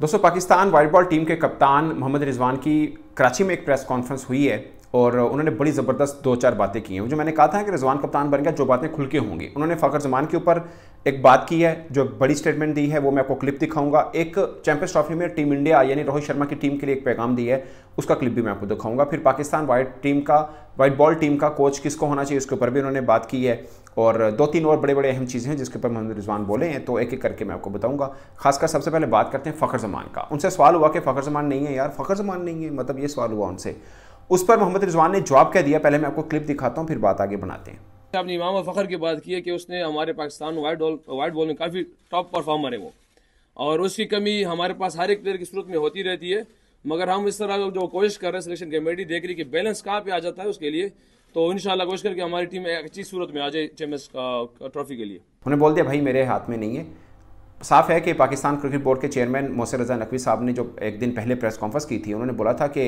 दोस्तों Pakistan white ball team के कप्तान मोहम्मद रिजवान की कराची में एक प्रेस कॉन्फ्रेंस हुई है और उन्होंने बड़ी ज़बरदस्त दो चार बातें की हैं जो मैंने कहा था कि रिजवान कप्तान बन गया जो बातें खुल के होंगी उन्होंने फ़खर जमान के ऊपर एक बात की है जो बड़ी स्टेटमेंट दी है वो मैं आपको क्लिप दिखाऊंगा एक चैंपियंस ट्रॉफी में टीम इंडिया यानी रोहित शर्मा की टीम के लिए एक पैगाम दी है उसका क्लिप भी मैं आपको दिखाऊंगा फिर पाकिस्तान वाइट टीम का वाइट बॉल टीम का कोच किसको होना चाहिए उसके ऊपर भी उन्होंने बात की है और दो तीन और बड़े बड़े अहम चीज़ें हैं जिसके ऊपर मोहम्मद रिजवान बोले हैं तो एक एक करके मैं आपको बताऊंगा खासकर सबसे पहले बात करते हैं फ़खर जमान का उनसे सवाल हुआ कि फ़खर जमान नहीं है यार फ़खर जमान नहीं है मतलब ये सवाल हुआ उनसे उस पर मोहम्मद रिजवान ने जवाब क्या दिया पहले मैं आपको क्लिप दिखाता हूँ फिर बात आगे बनाते हैं आपने इमाम और फखर की बात की है कि उसने हमारे Pakistan white ball white ball में काफ़ी टॉप परफॉर्मर है वो और उसकी कमी हमारे पास हर एक प्लेयर की सूरत में होती रहती है मगर हम इस तरह जो कोशिश कर रहे हैं सिलेक्शन कमेटी देख रही है कि बैलेंस कहाँ पे आ जाता है उसके लिए तो इन कोशिश करके हमारी टीम एक अच्छी सूरत में आ जाए चैम्पियंस ट्रॉफी के लिए उन्हें बोल दिया भाई मेरे हाथ में नहीं है साफ है कि पाकिस्तान क्रिकेट बोर्ड के चेयरमैन मोसर रजा नकवी साहब ने जो एक दिन पहले प्रेस कॉन्फ्रेंस की थी उन्होंने बोला था कि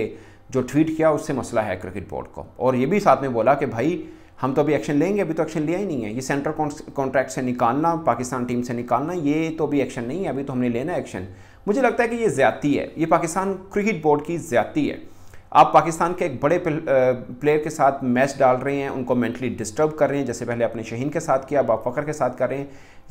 जो ट्वीट किया उससे मसला है क्रिकेट बोर्ड को और ये भी साथ में बोला कि भाई हम तो अभी एक्शन लेंगे अभी तो एक्शन लिया ही नहीं है ये सेंट्रल कॉन्ट्रैक्ट से निकालना पाकिस्तान टीम से निकालना ये तो अभी एक्शन नहीं है अभी तो हमने लेना एक्शन मुझे लगता है कि ये ज़्यादती है ये पाकिस्तान क्रिकेट बोर्ड की ज़्यादती है आप पाकिस्तान के एक बड़े प्लेयर के साथ मैच डाल रहे हैं उनको मेंटली डिस्टर्ब कर रहे हैं जैसे पहले अपने शहीन के साथ किया अब आप फ़खर के साथ कर रहे हैं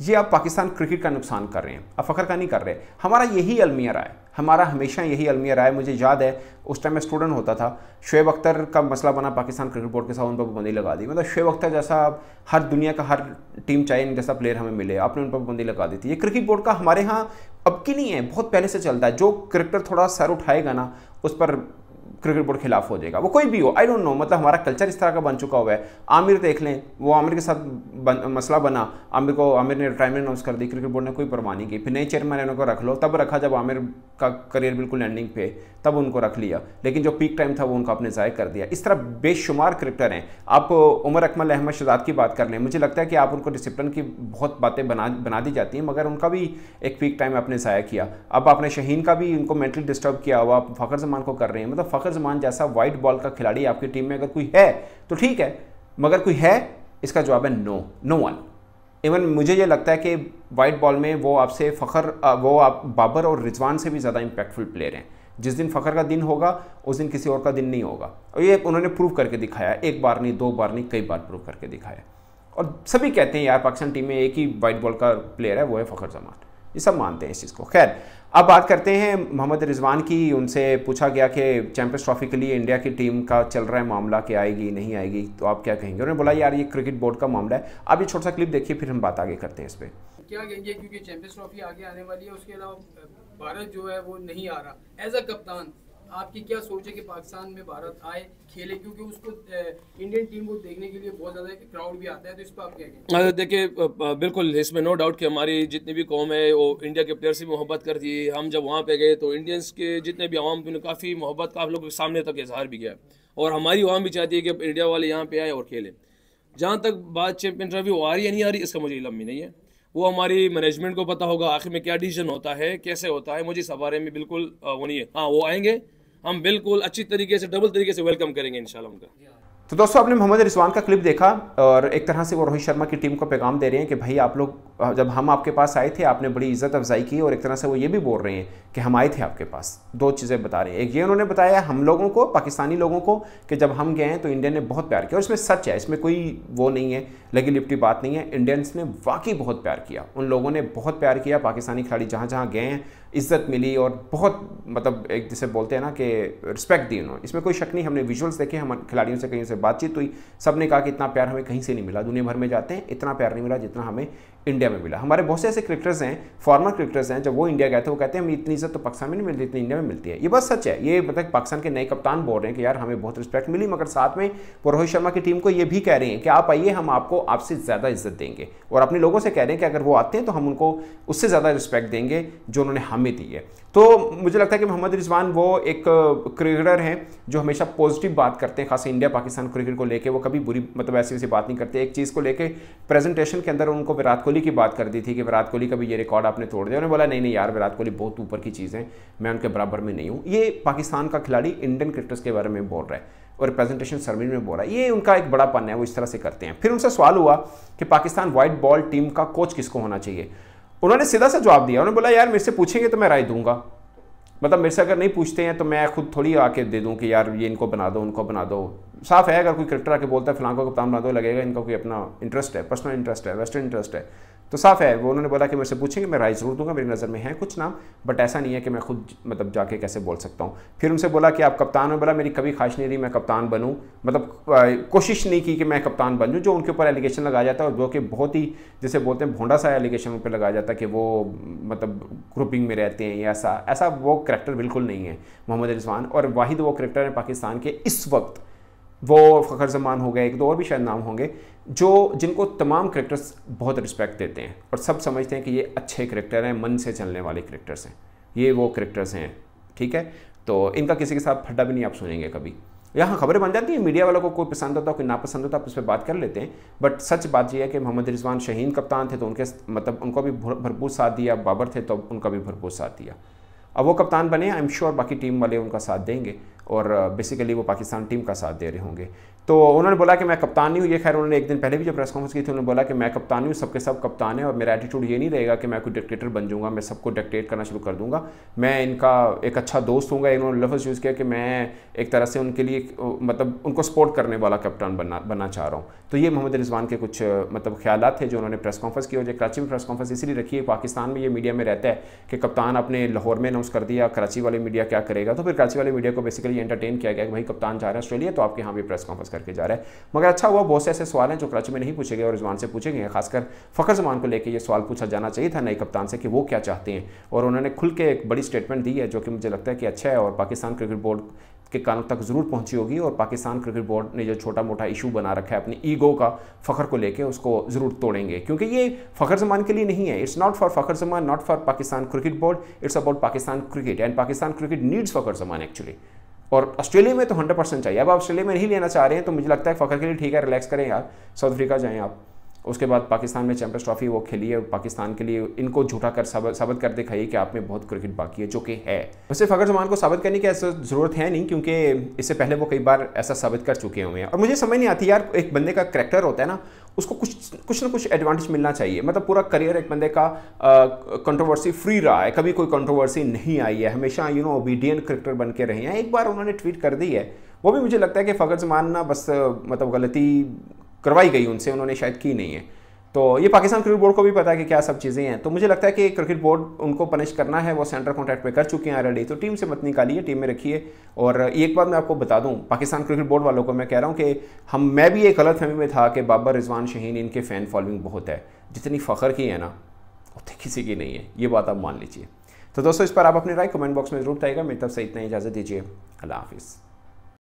ये आप पाकिस्तान क्रिकेट का नुकसान कर रहे हैं आप फ़खर का नहीं कर रहे हमारा यही अलमिया रहा है हमारा हमेशा यही अलमिया रहा है मुझे याद है उस टाइम मैं स्टूडेंट होता था शुेब अख्तर का मसला बना पाकिस्तान क्रिकेट बोर्ड के साथ उन पर पाबंदी लगा दी मतलब शुेब अख्तर जैसा आप हर दुनिया का हर टीम चाहे जैसा प्लेयर हमें मिले आपने उन पर पाबंदी लगा दी थी ये क्रिकेट बोर्ड का हमारे यहाँ अब की नहीं है बहुत पहले से चलता है जो क्रिकेटर थोड़ा सर उठाएगा ना उस पर क्रिकेट बोर्ड खिलाफ हो जाएगा वो कोई भी हो आई डोंट नो मतलब हमारा कल्चर इस तरह का बन चुका हुआ है आमिर देख लें वो आमिर के साथ बन, मसला बना आमिर को आमिर ने रिटायरमेंट अनाउंस कर दी क्रिकेट बोर्ड ने कोई परवाह नहीं की फिर नए चेयरमैन उनको रख लो तब रखा जब आमिर का करियर बिल्कुल एंडिंग पे तब उनको रख लिया लेकिन जो पीक टाइम था वो उनको आपने ज़ाय कर दिया इस तरह बेशुमार क्रिकेटर हैं आप उमर अकमल अहमद शजाद की बात कर लें मुझे लगता है कि आप उनको डिसिप्लिन की बहुत बातें बना बना दी जाती हैं मगर उनका भी एक पीक टाइम आपने ज़ाया किया अब आपने शहीन का भी उनको मेंटली डिस्टर्ब किया हुआ आप फ़खर जमान को कर रहे हैं मतलब फ़खर जमान जैसा वाइट बॉल का खिलाड़ी आपकी टीम में अगर कोई है तो ठीक है मगर कोई है इसका जवाब है नो नो वन इवन मुझे ये लगता है कि वाइट बॉल में वो आपसे फ़खर वो आप बाबर और रिजवान से भी ज़्यादा इम्पैक्टफुल प्लेयर हैं जिस दिन फ़खर का दिन होगा उस दिन किसी और का दिन नहीं होगा और ये उन्होंने प्रूव करके दिखाया एक बार नहीं दो बार नहीं कई बार प्रूव करके दिखाया और सभी कहते हैं यार पाकिस्तान टीम में एक ही वाइट बॉल का प्लेयर है वो है फ़खर जमान ये सब मानते हैं इस चीज़ को खैर अब बात करते हैं मोहम्मद रिजवान की उनसे पूछा गया कि चैंपियंस ट्रॉफी के लिए इंडिया की टीम का चल रहा है मामला कि आएगी नहीं आएगी तो आप क्या कहेंगे उन्होंने बोला यार ये क्रिकेट बोर्ड का मामला है आप ये छोटा सा क्लिप देखिए फिर हम बात आगे करते हैं इस पर क्या कहेंगे क्योंकि चैंपियंस ट्रॉफी आगे आने वाली है उसके अलावा भारत जो है वो नहीं आ रहा एज अ कप्तान आपकी क्या सोच है कि पाकिस्तान में भारत आए खेले क्योंकि उसको इंडियन टीम को देखने के लिए बहुत ज़्यादा क्राउड भी आता है तो इस पर आप क्या कहेंगे देखिए बिल्कुल इसमें नो डाउट कि हमारी जितनी भी कौम है वो इंडिया के प्लेयर से मोहब्बत करती है हम जब वहाँ पे गए तो इंडियंस के जितने भी आवाम थे काफ़ी मोहब्बत का आप लोगों के सामने तक इजहार भी किया और हमारी आवाम भी चाहती है कि इंडिया वाले यहाँ पे आए और खेलें जहाँ तक बात चैम्पियन ट्रॉफी आ रही है नहीं आ रही इसका मुझे लंबी नहीं है वो हमारी मैनेजमेंट को पता होगा आखिर में क्या डिसीजन होता है कैसे होता है मुझे इस बारे में बिल्कुल वो नहीं है हाँ वो आएंगे हम बिल्कुल अच्छी तरीके से डबल तरीके से वेलकम करेंगे इंशाल्लाह उनका तो दोस्तों आपने मोहम्मद रिजवान का क्लिप देखा और एक तरह से वो रोहित शर्मा की टीम को पैगाम दे रहे हैं कि भाई आप लोग जब हम आपके पास आए थे आपने बड़ी इज्जत अफजाई की और एक तरह से वो ये भी बोल रहे हैं कि हम आए थे आपके पास दो चीज़ें बता रहे हैं एक ये उन्होंने बताया हम लोगों को पाकिस्तानी लोगों को कि जब हम गए हैं तो इंडिया ने बहुत प्यार किया और इसमें सच है इसमें कोई वो नहीं है लेकिन लिप्टी बात नहीं है इंडियंस ने वाकई बहुत प्यार किया उन लोगों ने बहुत प्यार किया पाकिस्तानी खिलाड़ी जहाँ जहाँ गए हैं इज्जत मिली और बहुत मतलब एक जिसे बोलते हैं ना कि रिस्पेक्ट दी उन्होंने इसमें कोई शक नहीं हमने विजुअल्स देखे हम खिलाड़ियों से कहीं से बातचीत हुई सब ने कहा कि इतना प्यार हमें कहीं से नहीं मिला दुनिया भर में जाते हैं इतना प्यार नहीं मिला जितना हमें इंडिया में मिला हमारे बहुत से ऐसे क्रिकेटर्स हैं फॉर्मर क्रिकेटर्स हैं जब वो इंडिया गए थे वो कहते हैं हमें इतनी इज्जत तो पाकिस्तान में नहीं मिलती इतनी इंडिया में मिलती है ये बस सच है ये मतलब पाकिस्तान के नए कप्तान बोल रहे हैं कि यार हमें बहुत रिस्पेक्ट मिली मगर साथ में वो रोहित शर्मा की टीम को ये भी कह रहे हैं कि आप आइए हम आपको आपसे ज़्यादा इज्जत देंगे और अपने लोगों से कह रहे हैं कि अगर वो आते हैं तो हम उनको उससे ज़्यादा रिस्पेक्ट देंगे जो उन्होंने हमें दी है तो मुझे लगता है कि मोहम्मद रिजवान वो एक क्रिकेटर हैं जो हमेशा पॉजिटिव बात करते हैं खास इंडिया पाकिस्तान क्रिकेट को लेके वो कभी बुरी मतलब ऐसी वैसी बात नहीं करते एक चीज़ को लेके प्रेजेंटेशन के अंदर उनको विराट कोहली की बात कर दी थी कि विराट कोहली का भी ये रिकॉर्ड आपने तोड़ दिया उन्होंने बोला नहीं नहीं यार विराट कोहली बहुत ऊपर की चीज़ है मैं उनके बराबर में नहीं हूँ ये पाकिस्तान का खिलाड़ी इंडियन क्रिकेटर्स के बारे में बोल रहा है और प्रेजेंटेशन सर्विस में बोल रहा है ये उनका एक बड़ा पन है वो इस तरह से करते हैं फिर उनसे सवाल हुआ कि पाकिस्तान व्हाइट बॉल टीम का कोच किसको होना चाहिए उन्होंने सीधा सा जवाब दिया उन्होंने बोला यार मेरे से पूछेंगे तो मैं राय दूंगा मतलब मेरे से अगर नहीं पूछते हैं तो मैं खुद थोड़ी आके दे दूं कि यार ये इनको बना दो उनको बना दो साफ है अगर कोई क्रिकेटर आके बोलता है फिलहाल को कप्तान बना दो लगेगा इनका कोई अपना इंटरेस्ट है पर्सनल इंटरेस्ट है वेस्टर्न इंटरेस्ट है तो साफ़ है वो उन्होंने बोला कि मेरे से पूछेंगे मैं राय ज़रूर दूंगा मेरी नज़र में है कुछ नाम बट ऐसा नहीं है कि मैं खुद मतलब जाके कैसे बोल सकता हूँ फिर उनसे बोला कि आप कप्तान हो बोला मेरी कभी ख्वाहिश नहीं रही मैं कप्तान बनूँ मतलब कोशिश नहीं की कि मैं कप्तान बन जो उनके ऊपर एलिगेशन लगाया जाता है और जो कि बहुत ही जैसे बोलते हैं भोंडा सा एलिगेशन उन पर लगाया जाता है कि वो मतलब ग्रुपिंग में रहते हैं या ऐसा ऐसा वो करेक्टर बिल्कुल नहीं है मोहम्मद रिजवान और वाहिद वो करेक्टर है पाकिस्तान के इस वक्त वो फ़खर जमान हो गए एक दो और भी शायद नाम होंगे जो जिनको तमाम करेक्टर्स बहुत रिस्पेक्ट देते हैं और सब समझते हैं कि ये अच्छे करेक्टर हैं मन से चलने वाले करेक्टर्स हैं ये वो करेक्टर्स हैं ठीक है तो इनका किसी के साथ फटा भी नहीं आप सुनेंगे कभी यहाँ खबरें बन जाती हैं मीडिया वालों को कोई पसंद होता कोई नापसंद होता आप उस पर बात कर लेते हैं बट सच बात यह है कि मोहम्मद रिजवान शहीन कप्तान थे तो उनके मतलब उनको भी भरपूर साथ दिया बाबर थे तो उनका भी भरपूर साथ दिया अब वो कप्तान बने आई एम श्योर बाकी टीम वाले उनका साथ देंगे और बेसिकली वो पाकिस्तान टीम का साथ दे रहे होंगे तो उन्होंने बोला कि मैं कप्तान नहीं हूँ ये खैर उन्होंने एक दिन पहले भी जब प्रेस कॉन्फ्रेंस की थी उन्होंने बोला कि मैं कप्तान हूँ सबके सब कप्तान है और मेरा एटीट्यूड ये नहीं रहेगा कि मैं कोई डिक्टेटर बन जाऊँगा मैं सबको डिक्टेट करना शुरू कर दूँगा मैं इनका एक अच्छा दोस्त हूँ इन्होंने लफ्ज़ यूज़ किया कि मैं एक तरह से उनके लिए मतलब उनको सपोर्ट करने वाला कप्तान बनना बनना चाह रहा हूँ तो ये मोहम्मद रिजवान के कुछ मतलब ख्याल थे जो उन्होंने प्रेस कॉन्फ्रेंस की और जो कराची में प्रेस कॉन्फ्रेंस इसलिए रखी है पाकिस्तान में ये मीडिया में रहता है कि कप्तान अपने लाहौर में अनाउंस कर दिया कराची वाले मीडिया क्या करेगा तो फिर कराची वाले मीडिया को बेसिकली ये एंटरटेन किया गया कि भाई कप्तान जा रहे हैं ऑस्ट्रेलिया तो आपके यहाँ भी प्रेस कॉन्फ्रेंस करके जा रहे हैं मगर अच्छा हुआ बहुत से ऐसे सवाल हैं जो कराची में नहीं पूछे गए और रिजवान से पूछे गए खासकर फ़खर जमान को लेकर यह सवाल पूछा जाना चाहिए था नए कप्तान से कि वो क्या चाहते हैं और उन्होंने खुल के एक बड़ी स्टेटमेंट दी है जो कि मुझे लगता है कि अच्छा है और पाकिस्तान क्रिकेट बोर्ड के कानों तक ज़रूर पहुंची होगी और पाकिस्तान क्रिकेट बोर्ड ने जो छोटा मोटा इशू बना रखा है अपनी ईगो का फ़खर को लेके उसको ज़रूर तोड़ेंगे क्योंकि ये फ़खर जमान के लिए नहीं है it's not for Fakhar Zaman not for Pakistan cricket board it's about Pakistan cricket and Pakistan cricket needs Fakhar Zaman actually और ऑस्ट्रेलिया में तो हंड्रेड परसेंट चाहिए अब ऑस्ट्रेलिया में नहीं लेना चाह रहे हैं तो मुझे लगता है फ़खर के लिए ठीक है रिलैक्स करें यार साउथ अफ्रीका जाएं आप उसके बाद पाकिस्तान में चैम्पियंस ट्रॉफी वो खेली है पाकिस्तान के लिए इनको झूठा कर साबित कर दिखाइए कि आप में बहुत क्रिकेट बाकी है जो कि है वैसे फ़खर जमान को साबित करने की ऐसा ज़रूरत है नहीं क्योंकि इससे पहले वो कई बार ऐसा साबित कर चुके हुए हैं और मुझे समझ नहीं आती यार एक बंदे का करेक्टर होता है ना उसको कुछ कुछ ना कुछ एडवांटेज मिलना चाहिए मतलब पूरा करियर एक बंदे का कंट्रोवर्सी फ्री रहा है कभी कोई कंट्रोवर्सी नहीं आई है हमेशा यू नो ओबीडियन क्रिकेटर बन के रहे हैं एक बार उन्होंने ट्वीट कर दी है वो भी मुझे लगता है कि फ़खर जमान ना बस मतलब गलती करवाई गई उनसे उन्होंने शायद की नहीं है तो ये पाकिस्तान क्रिकेट बोर्ड को भी पता है कि क्या सब चीज़ें हैं तो मुझे लगता है कि क्रिकेट बोर्ड उनको पनिश करना है वो सेंटर कॉन्ट्रैक्ट पे कर चुके हैं ऑलरेडी तो टीम से मत निकालिए टीम में रखिए और एक बात मैं आपको बता दूं पाकिस्तान क्रिकेट बोर्ड वालों को मैं कह रहा हूं कि हम मैं भी एक गलत फहमी में था कि बाबर रिजवान शहीन इनके फ़ैन फॉलोइंग बहुत है जितनी फ़ख्र की है ना उतनी किसी की नहीं है ये बात आप मान लीजिए तो दोस्तों इस पर आप अपनी राय कमेंट बॉक्स में जरूर बताइएगा मेरी तरफ से इतना इजाज़त दीजिए अल्लाह हाफिज़